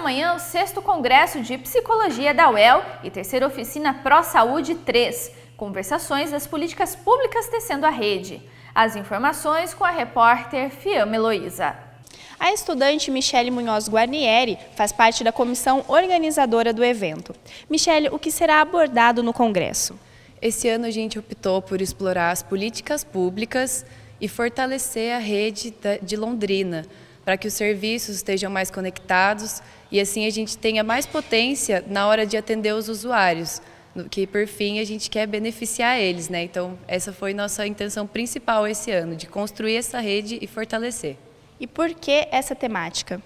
amanhã o 6 Congresso de Psicologia da UEL e terceira oficina Pro Saúde 3, conversações das políticas públicas tecendo a rede. As informações com a repórter Fiamma Heloísa. A estudante Michele Munhoz Guarnieri faz parte da comissão organizadora do evento. Michele, o que será abordado no Congresso? Esse ano a gente optou por explorar as políticas públicas e fortalecer a rede de Londrina, para que os serviços estejam mais conectados e assim a gente tenha mais potência na hora de atender os usuários, que por fim a gente quer beneficiar eles, né? Então essa foi nossa intenção principal esse ano, de construir essa rede e fortalecer. E por que essa temática?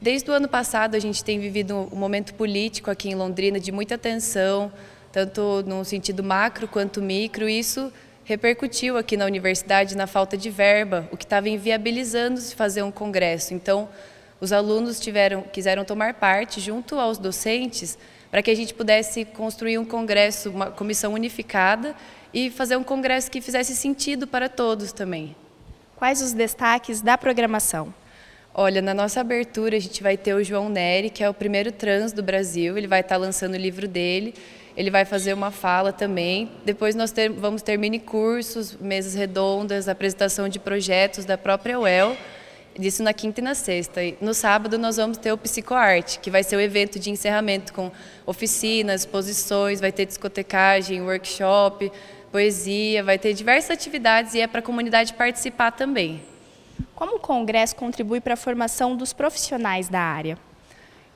Desde o ano passado a gente tem vivido um momento político aqui em Londrina de muita tensão, tanto no sentido macro quanto micro, e isso repercutiu aqui na universidade na falta de verba, o que estava inviabilizando se fazer um congresso. Então, os alunos tiveram, quiseram tomar parte junto aos docentes para que a gente pudesse construir um congresso, uma comissão unificada e fazer um congresso que fizesse sentido para todos também. Quais os destaques da programação? Olha, na nossa abertura a gente vai ter o João Neri, que é o primeiro trans do Brasil, ele vai estar tá lançando o livro dele, ele vai fazer uma fala também. Depois nós ter, vamos ter mini cursos, mesas redondas, apresentação de projetos da própria UEL, isso na quinta e na sexta. E no sábado nós vamos ter o Psicoarte, que vai ser o evento de encerramento com oficinas, exposições, vai ter discotecagem, workshop, poesia, vai ter diversas atividades e é para a comunidade participar também. Como o Congresso contribui para a formação dos profissionais da área?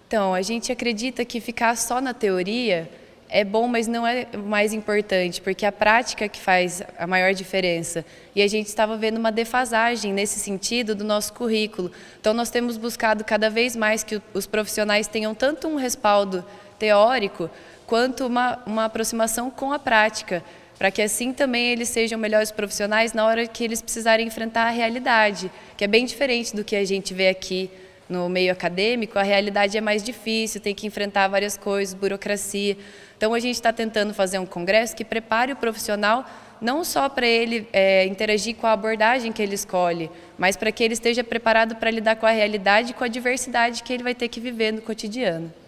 Então, a gente acredita que ficar só na teoria é bom, mas não é o mais importante, porque a prática que faz a maior diferença. E a gente estava vendo uma defasagem nesse sentido do nosso currículo. Então, nós temos buscado cada vez mais que os profissionais tenham tanto um respaldo teórico, quanto uma, uma aproximação com a prática para que assim também eles sejam melhores profissionais na hora que eles precisarem enfrentar a realidade, que é bem diferente do que a gente vê aqui no meio acadêmico, a realidade é mais difícil, tem que enfrentar várias coisas, burocracia. Então, a gente está tentando fazer um congresso que prepare o profissional não só para ele é, interagir com a abordagem que ele escolhe, mas para que ele esteja preparado para lidar com a realidade e com a diversidade que ele vai ter que viver no cotidiano.